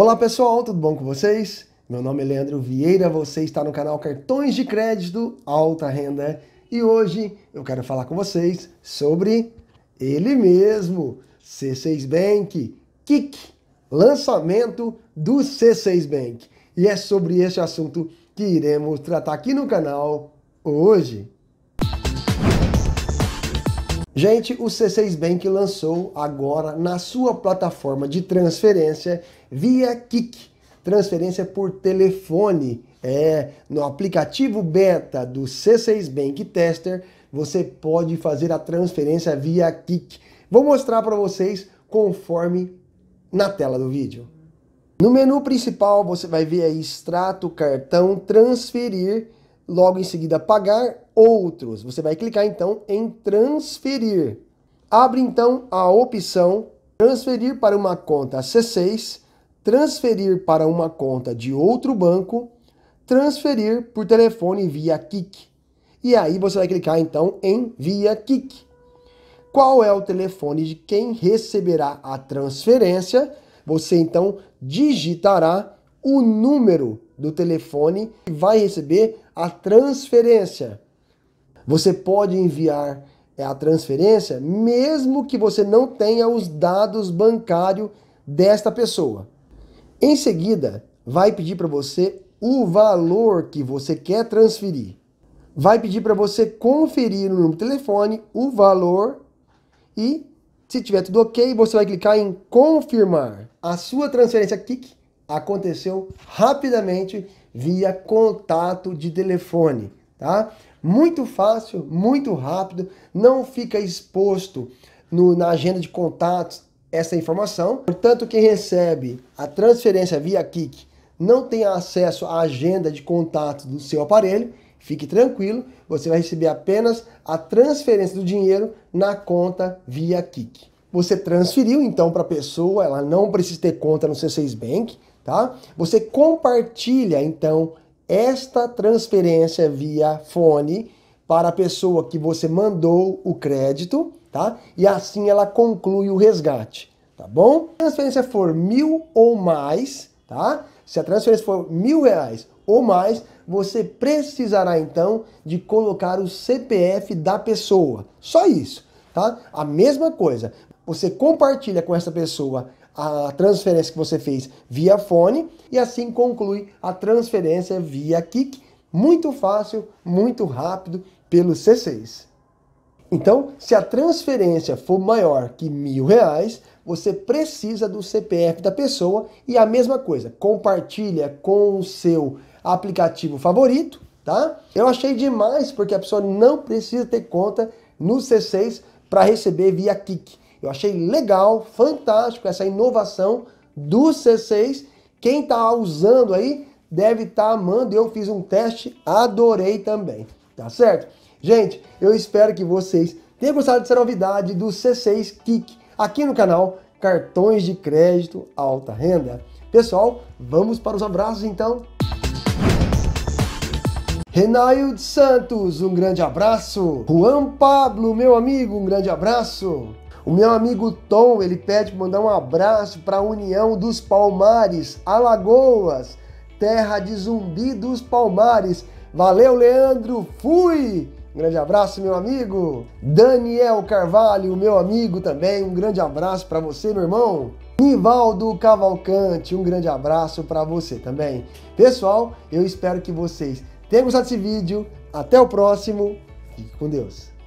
Olá pessoal, tudo bom com vocês? Meu nome é Leandro Vieira, você está no canal Cartões de Crédito Alta Renda e hoje eu quero falar com vocês sobre ele mesmo, C6 Bank, Kik, lançamento do C6 Bank. E é sobre este assunto que iremos tratar aqui no canal hoje. Gente, o C6 Bank lançou agora na sua plataforma de transferência via Kik, transferência por telefone. É, no aplicativo beta do C6 Bank Tester, você pode fazer a transferência via Kik. Vou mostrar para vocês conforme na tela do vídeo. No menu principal, você vai ver aí extrato, cartão, transferir logo em seguida pagar outros. Você vai clicar então em transferir. Abre então a opção transferir para uma conta C6, transferir para uma conta de outro banco, transferir por telefone via Kik. E aí você vai clicar então em via Kik. Qual é o telefone de quem receberá a transferência? Você então digitará o número do telefone que vai receber a transferência. Você pode enviar é, a transferência mesmo que você não tenha os dados bancários desta pessoa. Em seguida, vai pedir para você o valor que você quer transferir. Vai pedir para você conferir no número de telefone o valor e se tiver tudo ok, você vai clicar em confirmar. A sua transferência Clique aconteceu rapidamente via contato de telefone, tá? Muito fácil, muito rápido, não fica exposto no, na agenda de contatos essa informação. Portanto, quem recebe a transferência via Kik não tem acesso à agenda de contato do seu aparelho, fique tranquilo, você vai receber apenas a transferência do dinheiro na conta via Kik. Você transferiu então para a pessoa, ela não precisa ter conta no C6 Bank, tá? Você compartilha então esta transferência via fone para a pessoa que você mandou o crédito, tá? E assim ela conclui o resgate, tá bom? Se a transferência for mil ou mais, tá? Se a transferência for mil reais ou mais, você precisará então de colocar o CPF da pessoa. Só isso, tá? A mesma coisa. Você compartilha com essa pessoa a transferência que você fez via fone e assim conclui a transferência via Kik Muito fácil, muito rápido pelo C6. Então, se a transferência for maior que mil reais, você precisa do CPF da pessoa e a mesma coisa, compartilha com o seu aplicativo favorito, tá? Eu achei demais porque a pessoa não precisa ter conta no C6 para receber via Kik. Eu achei legal, fantástico essa inovação do C6. Quem está usando aí deve estar tá amando. Eu fiz um teste, adorei também. Tá certo? Gente, eu espero que vocês tenham gostado dessa novidade do C6 Kick aqui no canal Cartões de Crédito Alta Renda. Pessoal, vamos para os abraços então. Renaildo Santos, um grande abraço. Juan Pablo, meu amigo, um grande abraço. O meu amigo Tom, ele pede para mandar um abraço para a União dos Palmares, Alagoas, terra de zumbi dos Palmares. Valeu, Leandro, fui! Um grande abraço, meu amigo. Daniel Carvalho, meu amigo também, um grande abraço para você, meu irmão. Nivaldo Cavalcante, um grande abraço para você também. Pessoal, eu espero que vocês tenham gostado desse vídeo. Até o próximo. Fique com Deus.